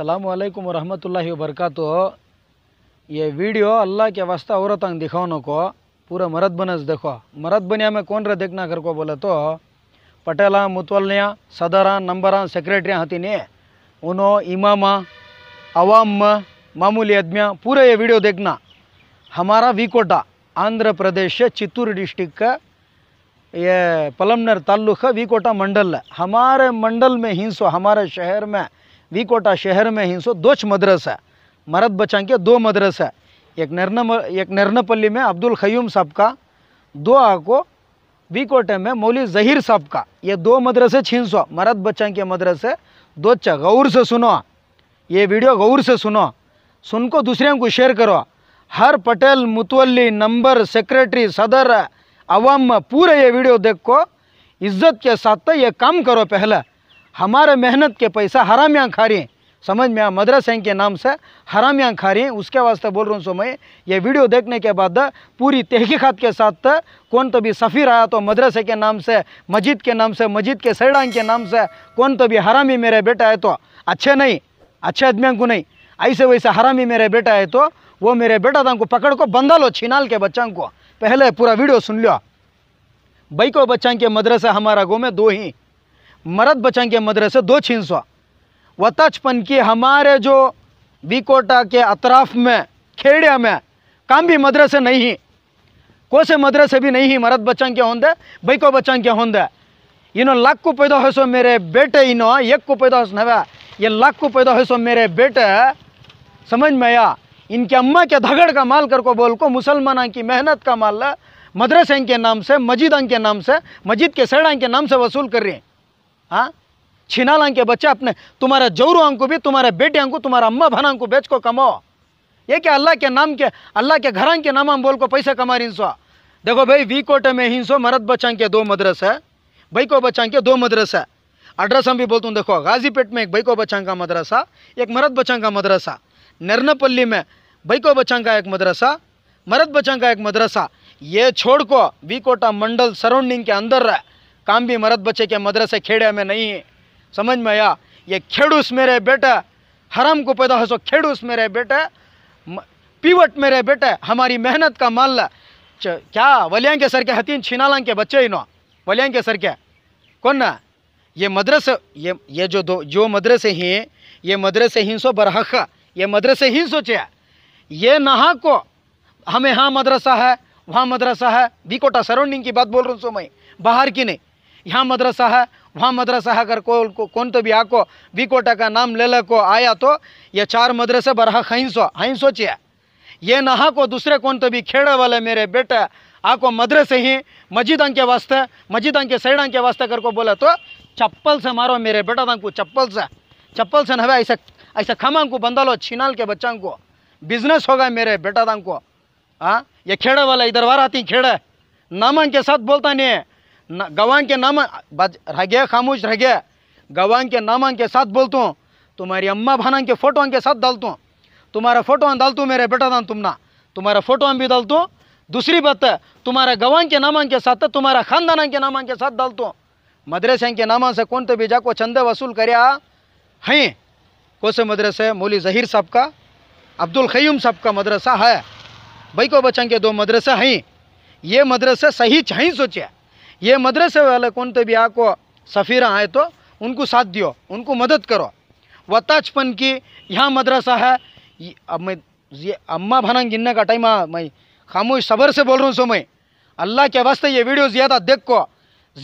अल्लाम वरहमल वबरकत ये वीडियो अल्लाह के वास्ता औरत दिखाओ को पूरा मरद बनस देखो मरद बनिया में कौन रे देखना कर को बोले तो पटेला मुतवलिया सदरा नंबरान सेक्रेटरियाँ हती ने उनो इमामा अवाम मामूली अदमिया पूरा ये वीडियो देखना हमारा विकोटा आंध्र प्रदेश चित्तूर डिस्ट्रिक्ट का ये पलमनर ताल्लुक है विकोटा मंडल हमारे मंडल में हिंसो हमारे शहर में वीकोटा शहर में हिंसो दोच है मरद बचान के दो है एक नरन एक नरनपल्ली में अब्दुल खयूम साहब का दो आको कोटे में मौली जहीर साहब का ये दो मदरसे छीन मरद बच्चा के मदरसे दो चा गौर से सुनो ये वीडियो गौर से सुनो सुन को दूसरे को शेयर करो हर पटेल मुतवली नंबर सेक्रेटरी सदर अवाम पूरे ये वीडियो देख को इज्जत के साथ तो ये काम करो पहले हमारे मेहनत के पैसा हरामियाँ खा रहे हैं समझ में आ मदरसा के नाम से हरामियाँ खा रही हैं उसके वास्ते बोल रहा हूँ सो मैं ये वीडियो देखने के बाद पूरी तहकीक़त के साथ कौन तो भी सफ़ीर आया तो मदरसे के नाम से मस्जिद के नाम से मस्जिद के सैडांग के नाम से कौन तो भी हरामी मेरे बेटा है तो अच्छे नहीं अच्छे आदमी को नहीं ऐसे वैसे हरामी मेरे बेटा है तो वो मेरे बेटा था को पकड़ को बंधा लो छिनाल के बच्चा को पहले पूरा वीडियो सुन लिया बैको बच्चा के मदरसा हमारा गो में दो ही मरद बचन के मदरसे दो छिंसवा व तचपन की हमारे जो बीकोटा के अतराफ़ में खेड़िया में काम भी मदरसे नहीं ही कोसे मदरसे भी नहीं ही मरद बच्चन के होंदे बैको बच्चन के होंदे इनो लाख को पैदा हो सो मेरे बेटे इनो एक को पैदा हो नवे ये लाख को पैदा हो सो मेरे बेटे समझ में आया इनके अम्मा के धगड़ का माल कर को बोल को मुसलमान की मेहनत का माल मदरसे के नाम से मस्जिद के नाम से मस्जिद के सड़ा के नाम से वसूल कर रहे हैं हाँ छिना लांग के बच्चा अपने तुम्हारे जौरों को भी तुम्हारे बेटे अंकू तुम्हारा अम्मा भनांग को बेच को कमाओ ये क्या अल्लाह के नाम के अल्लाह के घरान के नाम हम बोल को पैसा कमा रही सो देखो भाई वी कोटे में ही सो मरद बचांग के दो मदरस है को बचांग के दो मदरस है एड्रेस हम भी बोलते हूँ देखो गाजीपेट में एक को बचांग का मदरसा एक मरद बचांग का मदरसा नरनपल्ली में को बचांग का एक मदरसा मरद बचांग का एक मदरसा ये छोड़ को वी कोटा मंडल सराउंडिंग के अंदर है काम भी मरद बच्चे के मदरसे खेड़े में नहीं है समझ में आया ये खेड़ूस मेरे बेटा हराम को पैदा हो सो खेड़ूस मेरे बेटा पीवट मेरे बेटे हमारी मेहनत का माल क्या वलियां के सर के हतीन छिनालांग के बच्चे ही नो वलियां के सर के कौन ना ये मदरसे ये ये जो दो जो मदरसे हैं ये मदरसे ही सो बरहक ये मदरसे ही सोचे ये नहा को हमें हाँ मदरसा है वहाँ मदरसा है विकोटा सराउंडिंग की बात बोल रहा हूँ सो मैं बाहर की नहीं यहाँ मदरसा है वहाँ मदरसा है अगर को, को कौन तो भी आको कोटा का नाम ले ले को आया तो ये चार मदरसे बरह हईसो हईसो सोचिए ये नहा को दूसरे कौन तो भी खेड़े वाले मेरे बेटे आको मदरसे ही मस्जिद के वास्ते मस्जिद के सैड के वास्ते कर को बोला तो चप्पल से मारो मेरे बेटा तंकू चप्पल से चप्पल से नवे ऐसे ऐसा खमा को बंदा लो छीनाल के बच्चा को बिजनेस होगा मेरे बेटा तंकू हाँ ये खेड़े वाला इधर वार आती खेड़े नामन के साथ बोलता नहीं है गवान के नाम रह गया खामोश रह गया गवान के नाम के साथ बोलता हूँ तुम्हारी अम्मा भाना के फ़ोटो के साथ डालता हूँ तुम्हारा फ़ोटो डालता हूँ मेरे बेटा दान तुमना तुम्हारा फ़ोटो भी डालता हूँ दूसरी बात है तुम्हारा गवान के नामा के साथ तुम्हारा खानदान के नामा के साथ डालता हूँ मदरसे के नामा से कौन तो भी जाको चंदे वसूल कर हैं कौन से मदरसे मौली जहीर साहब का अब्दुल खयूम साहब का मदरसा है भाई को बचन के दो मदरसा हैं ये मदरसा सही छाई सोचे ये मदरसे वाले कौन तो भी आको सफ़ीरा आए तो उनको साथ दियो उनको मदद करो वताजपन की यहाँ मदरसा है अब मैं ये अम्मा भाना गिनने का टाइम मैं खामोश सबर से बोल रहा हूँ सो मैं अल्लाह के वास्ते ये वीडियो ज़्यादा देखो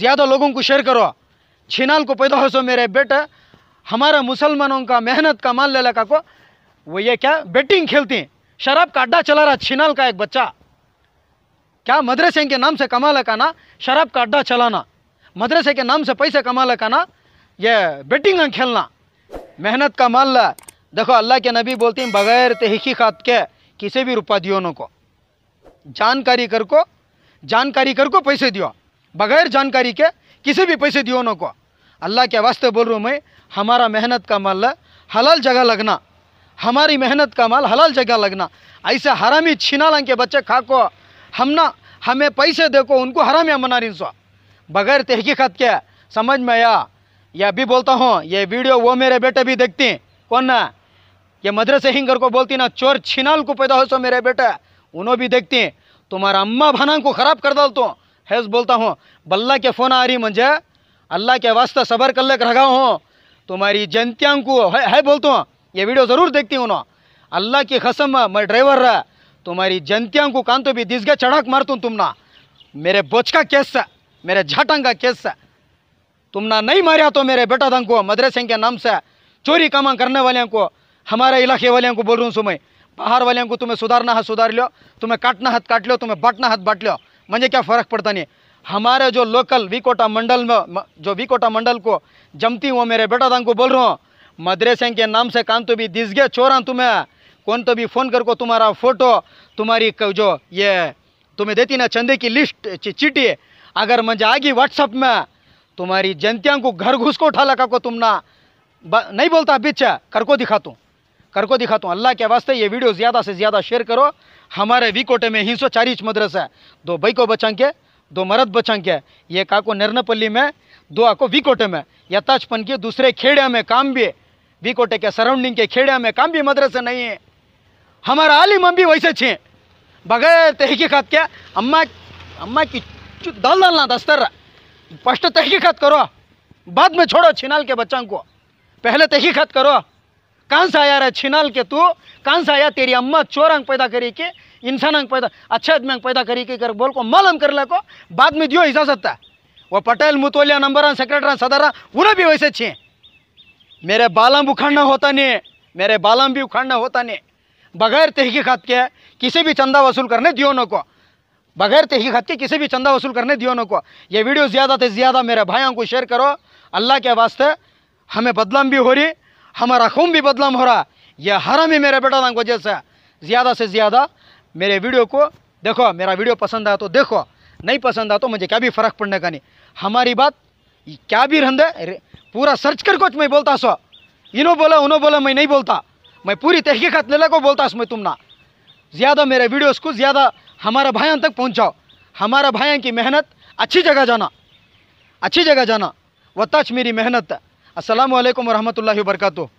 ज़्यादा लोगों को शेयर करो छिनाल को पैदा हो सो मेरे बेटे हमारा मुसलमानों का मेहनत का माल लेला का को वो ये क्या बेटिंग खेलती हैं शराब का अड्डा चला रहा छिनाल का एक बच्चा क्या मदरसे के नाम से कमा लगाना शराब का अड्डा चलाना मदरसे के नाम से पैसे कमा लगाना यह बेटिंग खेलना मेहनत का माल ला देखो अल्लाह के नबी बोलते हैं बगैर खात के किसी भी रुपा दियो को जानकारी कर को जानकारी कर को पैसे दियो बगैर जानकारी के किसी भी पैसे दियो को अल्लाह के वास्ते बोल रहा हूँ मैं हमारा मेहनत का माल हलाल जगह लगना हमारी मेहनत का माल हलाल जगह लगना ऐसे हरामी छीना लांग के बच्चे खा को हम ना हमें पैसे देखो उनको हराम या मना रिंसवा बगैर तहकीकत के समझ में आया यह भी बोलता हूँ ये वीडियो वो मेरे बेटे भी देखते हैं कौन ना ये मदरसे हिंगर को बोलती ना चोर छिनाल को पैदा हो सो मेरे बेटे उन्हों भी देखते हैं तुम्हारा अम्मा भना को ख़राब कर डाल तो हैज बोलता हूँ बल्ला के फ़ोन आ रही मुझे अल्लाह के वास्ते सबर कर लेकर रखा हूँ तुम्हारी जनत्यांग को है, है बोलता हूँ ये वीडियो ज़रूर देखती हूँ उन्होंने अल्लाह की कसम मैं ड्राइवर रहा तुम्हारी कान तो भी दिसगे चढ़ाक तुम तुमना मेरे बोच का केस से मेरे झाटंग का केस से तुमना नहीं मारा तो मेरे बेटा दंग को मदरे सिंह के नाम से चोरी कामा करने वाले को हमारे इलाके वाले को बोल रहा हूँ सुमय बाहर वाले को तुम्हें सुधारना हाथ सुधार लो तुम्हें काटना हाथ काट लो तुम्हें बांटना हाथ बांट लो मुझे क्या फ़र्क पड़ता नहीं हमारे जो लोकल विकोटा मंडल में जो विकोटा मंडल को जमती हूँ मेरे बेटा दंग को बोल रहा हूँ मदरे सिंह के नाम से कान तो भी दिस चोरा तुम्हें कौन तो भी फ़ोन कर को तुम्हारा फ़ोटो तुम्हारी जो ये तुम्हें देती ना चंदे की लिस्ट चिट्ठी अगर आ आगी व्हाट्सअप में तुम्हारी जनता को घर घुस को उठा लगा को तुम ना नहीं बोलता को दिखा तू कर को दिखाता तू अल्लाह के वास्ते ये वीडियो ज़्यादा से ज़्यादा शेयर करो हमारे वीकोटे में हिंसो चारिच मदरसा है दो बैको बचां के दो मरद बचां के ये काको नरनपल्ली में दो आको वीकोटे में यथाचपन के दूसरे खेड़े में काम भी कोटे के सराउंडिंग के खेड़े में काम भी मदरसे नहीं है हमारा आलिम भी वैसे छे बगैर तहकीकत क्या अम्मा अम्मा की दल ना दस्तर फर्स्ट तहकीकत करो बाद में छोड़ो छिनाल के बच्चों को पहले तहकीकत करो कहाँ से आया रहा छिनाल के तू कहाँ से आया तेरी अम्मा चोर अंग पैदा करी के इंसान पैदा अच्छे आदमी पैदा करी के कर बोल को मालूम कर ला को बाद में दियो इजाजत था वो पटेल मुतोलिया नंबर सेक्रेटरी सदर उन्हें भी वैसे छे मेरे बालम उखाड़ना होता नहीं मेरे बालम भी उखाड़ना होता नहीं बगैर तहकीक़त के किसी भी चंदा वसूल करने दियो नको को बगैर तहकीक़त के किसी भी चंदा वसूल करने दियो नको को ये वीडियो ज़्यादा से ज़्यादा मेरे भाइयों को शेयर करो अल्लाह के वास्ते हमें बदलाम भी हो रही हमारा खून भी बदलाम हो रहा यह हरम ही मेरे बेटा ना वजह से ज़्यादा से ज़्यादा मेरे वीडियो को देखो मेरा वीडियो पसंद आया तो देखो नहीं पसंद आया तो मुझे क्या भी फ़र्क पड़ने का नहीं हमारी बात क्या भी रंधे पूरा सर्च कर कुछ मैं बोलता सो इन्हों बोला उन्हों बोला मैं नहीं बोलता मैं पूरी तहकीकत ले को बोलता मैं तुम ना ज़्यादा मेरे वीडियोस को ज़्यादा हमारा भाइयों तक पहुँचाओ हमारा भाइयों की मेहनत अच्छी जगह जाना अच्छी जगह जाना वह तच मेरी मेहनत असलम वरहमल वरकू